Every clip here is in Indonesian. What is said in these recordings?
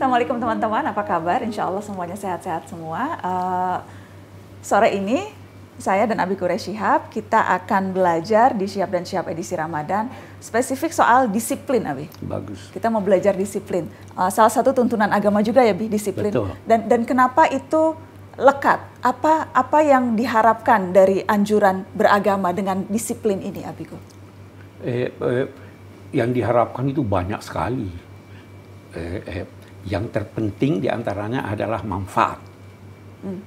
Assalamualaikum teman-teman, apa kabar? Insya Allah semuanya sehat-sehat semua. Uh, sore ini saya dan Abi Kure Shihab, kita akan belajar di Siap dan Siap edisi Ramadan spesifik soal disiplin Abi. Bagus. Kita mau belajar disiplin. Uh, salah satu tuntunan agama juga ya Bi, disiplin. Betul. Dan dan kenapa itu lekat? Apa apa yang diharapkan dari anjuran beragama dengan disiplin ini Abi? Eh, eh, yang diharapkan itu banyak sekali. Eh, eh, yang terpenting diantaranya adalah manfaat. Hmm.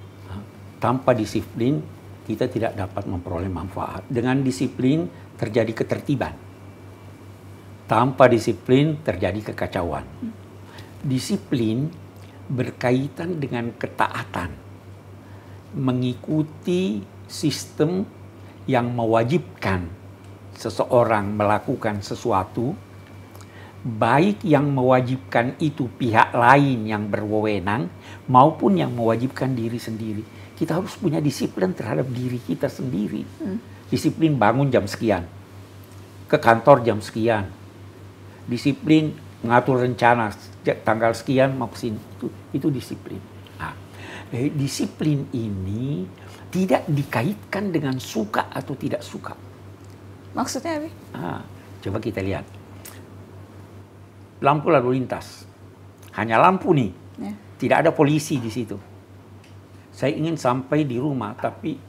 Tanpa disiplin kita tidak dapat memperoleh manfaat. Dengan disiplin terjadi ketertiban. Tanpa disiplin terjadi kekacauan. Hmm. Disiplin berkaitan dengan ketaatan. Mengikuti sistem yang mewajibkan seseorang melakukan sesuatu baik yang mewajibkan itu pihak lain yang berwenang maupun yang mewajibkan diri sendiri. Kita harus punya disiplin terhadap diri kita sendiri. Hmm. Disiplin bangun jam sekian, ke kantor jam sekian, disiplin mengatur rencana tanggal sekian mau kesini itu, itu disiplin. Nah, eh, disiplin ini tidak dikaitkan dengan suka atau tidak suka. Maksudnya apa? Nah, coba kita lihat lampu lalu lintas. Hanya lampu nih. Ya. Tidak ada polisi di situ. Saya ingin sampai di rumah tapi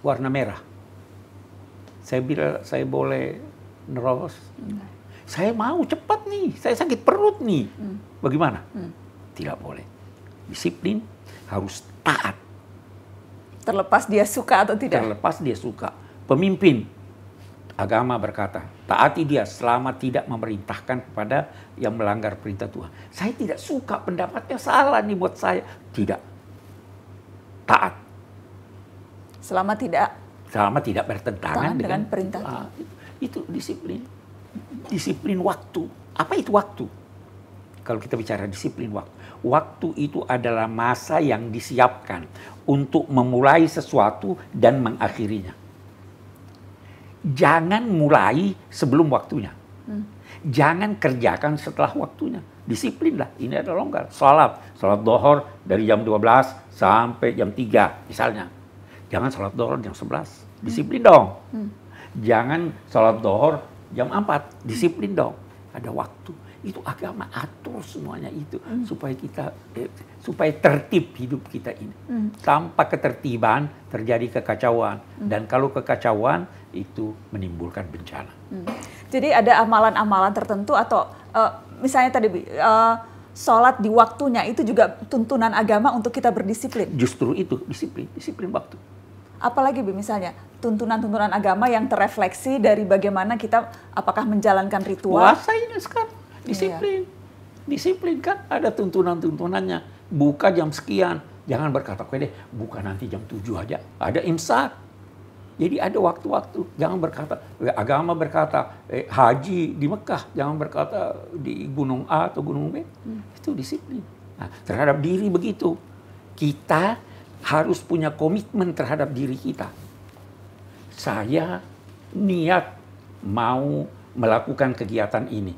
warna merah. Saya bilang saya boleh nerobos. Ya. Saya mau cepat nih, saya sakit perut nih. Hmm. Bagaimana? Hmm. Tidak boleh. Disiplin harus taat. Terlepas dia suka atau tidak? Terlepas dia suka. Pemimpin agama berkata, taati dia selama tidak memerintahkan kepada yang melanggar perintah Tuhan. Saya tidak suka pendapatnya salah nih buat saya. Tidak. Taat. Selama tidak selama tidak bertentangan dengan, dengan perintah Tuhan. Itu, ah, itu disiplin. Disiplin waktu. Apa itu waktu? Kalau kita bicara disiplin waktu, waktu itu adalah masa yang disiapkan untuk memulai sesuatu dan mengakhirinya jangan mulai sebelum waktunya. Hmm. Jangan kerjakan setelah waktunya. Disiplinlah, ini ada longgar. Salat, salat dohor dari jam 12 sampai jam 3 misalnya. Jangan salat dohor jam 11, hmm. disiplin hmm. dong. Hmm. Jangan salat dohor jam 4, disiplin hmm. dong. Ada waktu itu agama atur semuanya itu hmm. supaya kita eh, supaya tertib hidup kita ini. Hmm. Tanpa ketertiban terjadi kekacauan hmm. dan kalau kekacauan itu menimbulkan bencana. Hmm. Jadi ada amalan-amalan tertentu atau uh, misalnya tadi uh, sholat di waktunya itu juga tuntunan agama untuk kita berdisiplin. Justru itu disiplin, disiplin waktu. Apalagi Bi, misalnya tuntunan-tuntunan agama yang terefleksi dari bagaimana kita apakah menjalankan ritual. Puasa ini sekarang Disiplin. Disiplin kan ada tuntunan-tuntunannya. Buka jam sekian. Jangan berkata, oke deh buka nanti jam 7 aja. Ada imsak. Jadi ada waktu-waktu. Jangan berkata, agama berkata eh, haji di Mekah. Jangan berkata di Gunung A atau Gunung B. Hmm. Itu disiplin. Nah, terhadap diri begitu. Kita harus punya komitmen terhadap diri kita. Saya niat mau melakukan kegiatan ini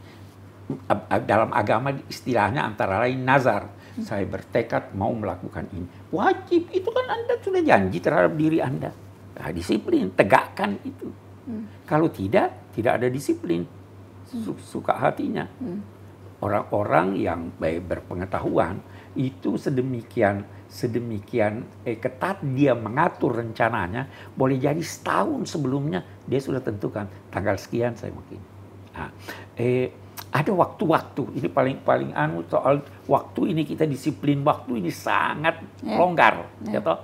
dalam agama istilahnya antara lain nazar. Saya bertekad mau melakukan ini. Wajib, itu kan Anda sudah janji terhadap diri Anda. Nah, disiplin, tegakkan itu. Hmm. Kalau tidak, tidak ada disiplin. Suka hatinya. Hmm. Orang-orang yang baik berpengetahuan itu sedemikian sedemikian eh, ketat dia mengatur rencananya boleh jadi setahun sebelumnya dia sudah tentukan tanggal sekian saya mungkin nah, eh, ada waktu-waktu. Ini paling-paling anu soal waktu ini kita disiplin waktu ini sangat yeah. longgar, yeah. ya, ya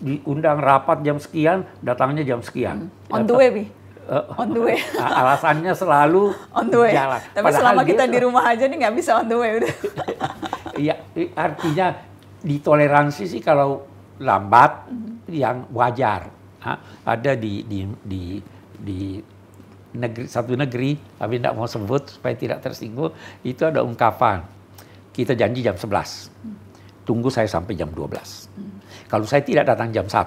Diundang rapat jam sekian, datangnya jam sekian. Mm. On the way, Bi. Uh, on the way. alasannya selalu on the way. jalan. Tapi Padahal selama kita di rumah aja nih nggak bisa on the way udah. Iya, artinya ditoleransi sih kalau lambat hmm. yang wajar. ha? ada di di di di negeri, satu negeri, tapi tidak mau sebut supaya tidak tersinggung, itu ada ungkapan. Kita janji jam 11. Tunggu saya sampai jam 12. belas. Kalau saya tidak datang jam 1,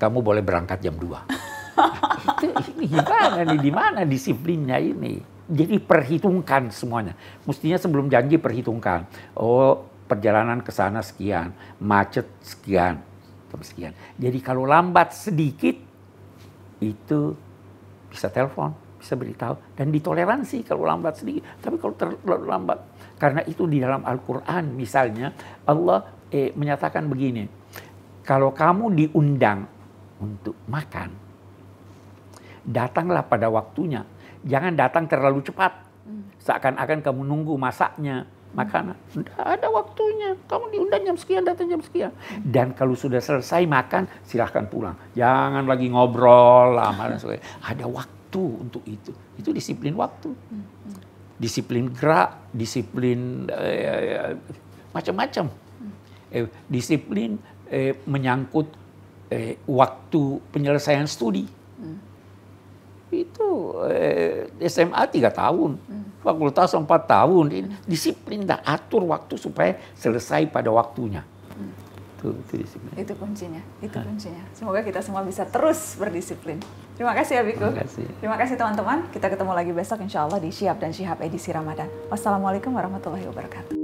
kamu boleh berangkat jam 2. ini gimana nih, di mana disiplinnya ini? Jadi perhitungkan semuanya. Mestinya sebelum janji perhitungkan. Oh, perjalanan ke sana sekian, macet sekian, sekian. Jadi kalau lambat sedikit itu bisa telepon bisa beritahu dan ditoleransi kalau lambat sedikit. Tapi kalau terlalu lambat, karena itu di dalam Al-Quran misalnya Allah eh, menyatakan begini, kalau kamu diundang untuk makan, datanglah pada waktunya. Jangan datang terlalu cepat. Hmm. Seakan-akan kamu nunggu masaknya makanan. Tidak hmm. ada waktunya. Kamu diundang jam sekian, datang jam sekian. Dan kalau sudah selesai makan, silahkan pulang. Jangan lagi ngobrol lama dan sebagainya. Ada waktu waktu untuk itu. Itu disiplin waktu. Hmm, hmm. Disiplin gerak, disiplin eh, ya, ya, macam-macam. Hmm. Eh, disiplin eh, menyangkut eh, waktu penyelesaian studi. Itu eh, SMA tiga tahun, fakultas empat tahun. Disiplin dah atur waktu supaya selesai pada waktunya. Itu, itu Itu kuncinya, itu kuncinya. Semoga kita semua bisa terus berdisiplin. Terima kasih ya Biku. Terima kasih. teman-teman. Kita ketemu lagi besok insya Allah di Siap dan Syihab edisi Ramadan. Wassalamualaikum warahmatullahi wabarakatuh.